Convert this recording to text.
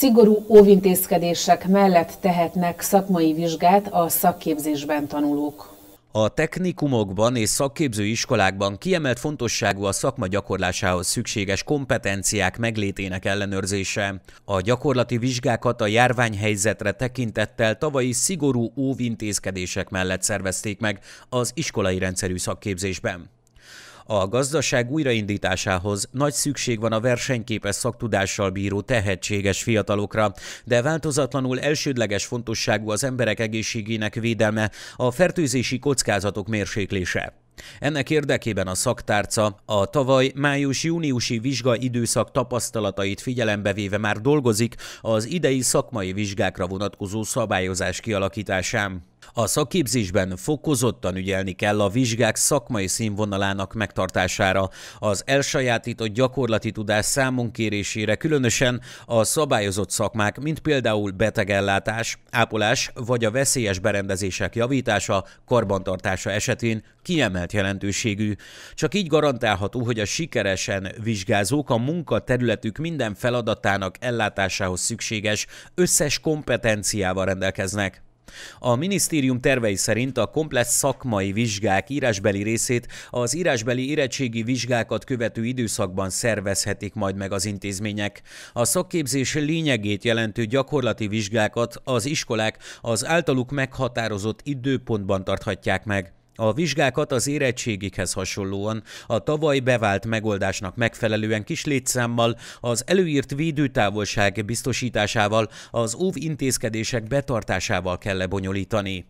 Szigorú óvintézkedések mellett tehetnek szakmai vizsgát a szakképzésben tanulók. A technikumokban és szakképző iskolákban kiemelt fontosságú a szakma gyakorlásához szükséges kompetenciák meglétének ellenőrzése. A gyakorlati vizsgákat a járványhelyzetre tekintettel tavalyi szigorú óvintézkedések mellett szervezték meg az iskolai rendszerű szakképzésben. A gazdaság újraindításához nagy szükség van a versenyképes szaktudással bíró tehetséges fiatalokra, de változatlanul elsődleges fontosságú az emberek egészségének védelme, a fertőzési kockázatok mérséklése. Ennek érdekében a szaktárca a tavaly május-júniusi vizsga időszak tapasztalatait figyelembe véve már dolgozik az idei szakmai vizsgákra vonatkozó szabályozás kialakításán. A szakképzésben fokozottan ügyelni kell a vizsgák szakmai színvonalának megtartására, az elsajátított gyakorlati tudás számon kérésére, különösen a szabályozott szakmák, mint például betegellátás, ápolás vagy a veszélyes berendezések javítása, karbantartása esetén kiemelt jelentőségű. Csak így garantálható, hogy a sikeresen vizsgázók a munka területük minden feladatának ellátásához szükséges összes kompetenciával rendelkeznek. A minisztérium tervei szerint a komplex szakmai vizsgák írásbeli részét az írásbeli érettségi vizsgákat követő időszakban szervezhetik majd meg az intézmények. A szakképzés lényegét jelentő gyakorlati vizsgákat az iskolák az általuk meghatározott időpontban tarthatják meg. A vizsgákat az érettségikhez hasonlóan a tavaly bevált megoldásnak megfelelően kis létszámmal, az előírt védőtávolság biztosításával, az óv intézkedések betartásával kell lebonyolítani.